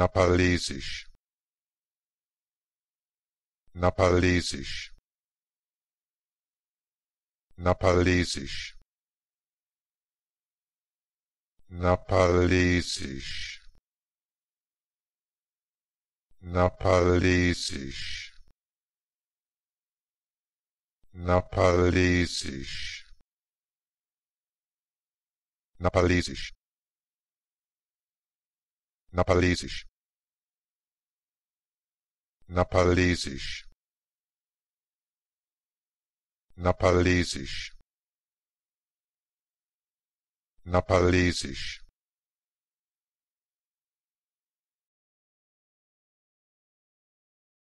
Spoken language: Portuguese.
nepaleses nepaleses nepaleses nepaleses nepaleses nepaleses nepaleses nepaleses nepaleses nepaleses nepaleses